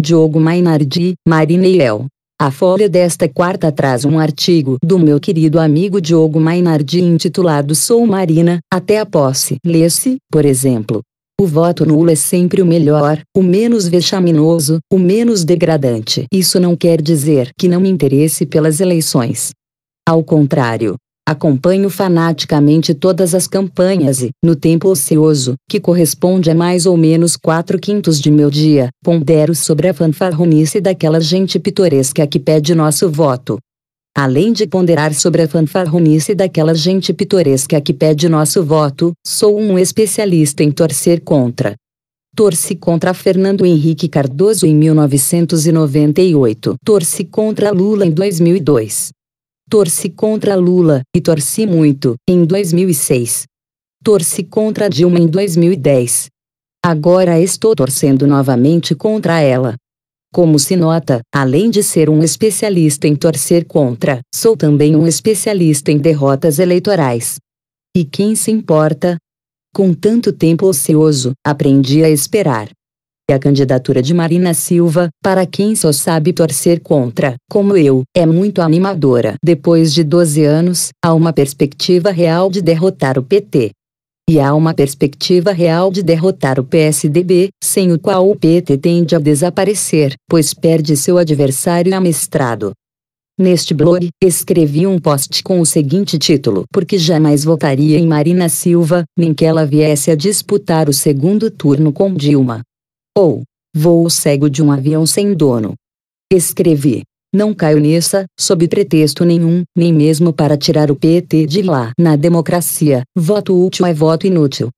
Diogo Mainardi, Marina e El. A Folha desta quarta traz um artigo do meu querido amigo Diogo Mainardi intitulado Sou Marina, até a posse. Lê-se, por exemplo. O voto nulo é sempre o melhor, o menos vexaminoso, o menos degradante. Isso não quer dizer que não me interesse pelas eleições. Ao contrário, Acompanho fanaticamente todas as campanhas e, no tempo ocioso, que corresponde a mais ou menos quatro quintos de meu dia, pondero sobre a fanfarronice daquela gente pitoresca que pede nosso voto. Além de ponderar sobre a fanfarronice daquela gente pitoresca que pede nosso voto, sou um especialista em torcer contra. Torci contra Fernando Henrique Cardoso em 1998. Torci contra Lula em 2002. Torci contra Lula, e torci muito, em 2006. Torci contra Dilma em 2010. Agora estou torcendo novamente contra ela. Como se nota, além de ser um especialista em torcer contra, sou também um especialista em derrotas eleitorais. E quem se importa? Com tanto tempo ocioso, aprendi a esperar. A candidatura de Marina Silva, para quem só sabe torcer contra, como eu, é muito animadora. Depois de 12 anos, há uma perspectiva real de derrotar o PT. E há uma perspectiva real de derrotar o PSDB, sem o qual o PT tende a desaparecer, pois perde seu adversário amestrado. Neste blog, escrevi um post com o seguinte título: Porque jamais votaria em Marina Silva, nem que ela viesse a disputar o segundo turno com Dilma. Ou, voo cego de um avião sem dono. Escrevi. Não caio nessa, sob pretexto nenhum, nem mesmo para tirar o PT de lá. Na democracia, voto útil é voto inútil.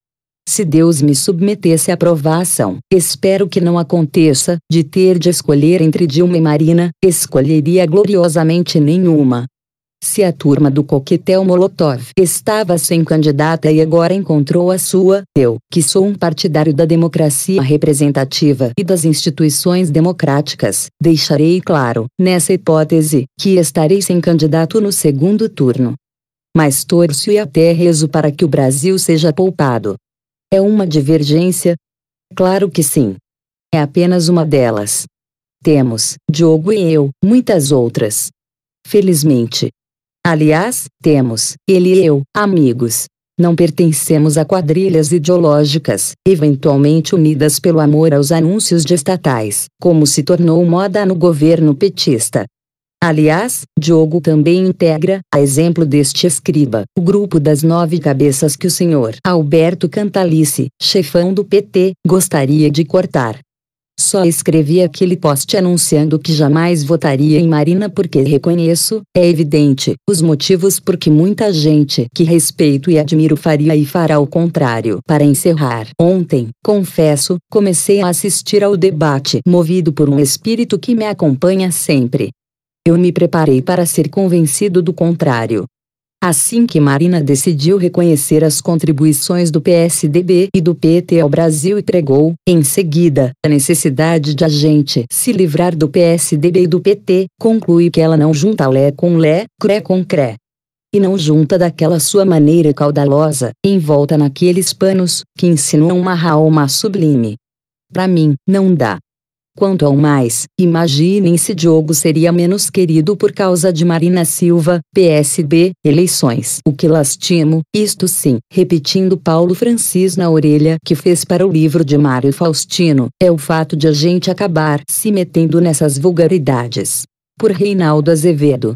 Se Deus me submetesse à provação, espero que não aconteça, de ter de escolher entre Dilma e Marina, escolheria gloriosamente nenhuma. Se a turma do coquetel Molotov estava sem candidata e agora encontrou a sua, eu, que sou um partidário da democracia representativa e das instituições democráticas, deixarei claro, nessa hipótese, que estarei sem candidato no segundo turno. Mas torço e até rezo para que o Brasil seja poupado. É uma divergência? Claro que sim. É apenas uma delas. Temos, Diogo e eu, muitas outras. Felizmente, Aliás, temos, ele e eu, amigos. Não pertencemos a quadrilhas ideológicas, eventualmente unidas pelo amor aos anúncios de estatais, como se tornou moda no governo petista. Aliás, Diogo também integra, a exemplo deste escriba, o grupo das nove cabeças que o senhor Alberto Cantalice, chefão do PT, gostaria de cortar só escrevi aquele post anunciando que jamais votaria em Marina porque reconheço, é evidente, os motivos por que muita gente que respeito e admiro faria e fará o contrário. Para encerrar, ontem, confesso, comecei a assistir ao debate movido por um espírito que me acompanha sempre. Eu me preparei para ser convencido do contrário, Assim que Marina decidiu reconhecer as contribuições do PSDB e do PT ao Brasil e pregou, em seguida, a necessidade de a gente se livrar do PSDB e do PT, conclui que ela não junta lé com lé, cré com cré. E não junta daquela sua maneira caudalosa, envolta naqueles panos, que insinuam uma alma sublime. Para mim, não dá. Quanto ao mais, imaginem se Diogo seria menos querido por causa de Marina Silva, PSB, eleições. O que lastimo, isto sim, repetindo Paulo Francis na orelha que fez para o livro de Mário Faustino, é o fato de a gente acabar se metendo nessas vulgaridades. Por Reinaldo Azevedo.